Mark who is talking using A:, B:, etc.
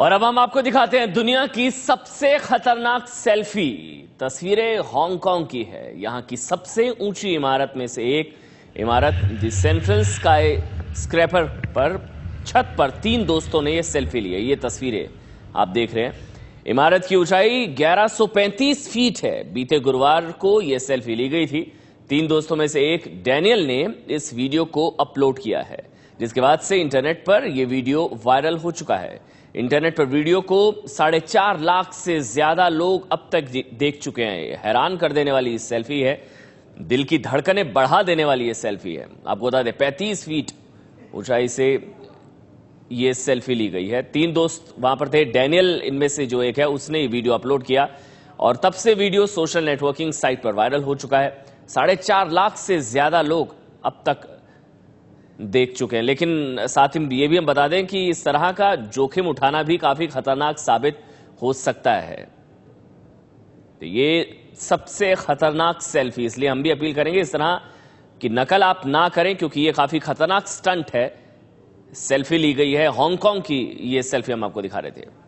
A: और अब हम आपको दिखाते हैं दुनिया की सबसे खतरनाक सेल्फी तस्वीरें हांगकांग की है यहां की सबसे ऊंची इमारत में से एक इमारत द सेंट्रल स्काई स्क्रैपर पर छत पर तीन दोस्तों ने ये सेल्फी ली है ये तस्वीरें आप देख रहे हैं इमारत की ऊंचाई 1135 फीट है बीते गुरुवार को यह सेल्फी ली गई थी तीन दोस्तों में से एक डैनियल ने इस वीडियो को अपलोड किया है जिसके बाद से इंटरनेट पर यह वीडियो वायरल हो चुका है इंटरनेट पर वीडियो को साढ़े चार लाख से ज्यादा लोग अब तक देख चुके हैं हैरान कर देने वाली सेल्फी है दिल की धड़कनें बढ़ा देने वाली ये सेल्फी है आपको बता दें पैंतीस फीट ऊंचाई से ये सेल्फी ली गई है तीन दोस्त वहां पर थे डैनियल इनमें से जो एक है उसने ये वीडियो अपलोड किया और तब से वीडियो सोशल नेटवर्किंग साइट पर वायरल हो चुका है साढ़े चार लाख से ज्यादा लोग अब तक देख चुके हैं लेकिन साथ ही ये भी हम बता दें कि इस तरह का जोखिम उठाना भी काफी खतरनाक साबित हो सकता है तो ये सबसे खतरनाक सेल्फी इसलिए हम भी अपील करेंगे इस तरह की नकल आप ना करें क्योंकि ये काफी खतरनाक स्टंट है सेल्फी ली गई है हांगकांग की ये सेल्फी हम आपको दिखा रहे थे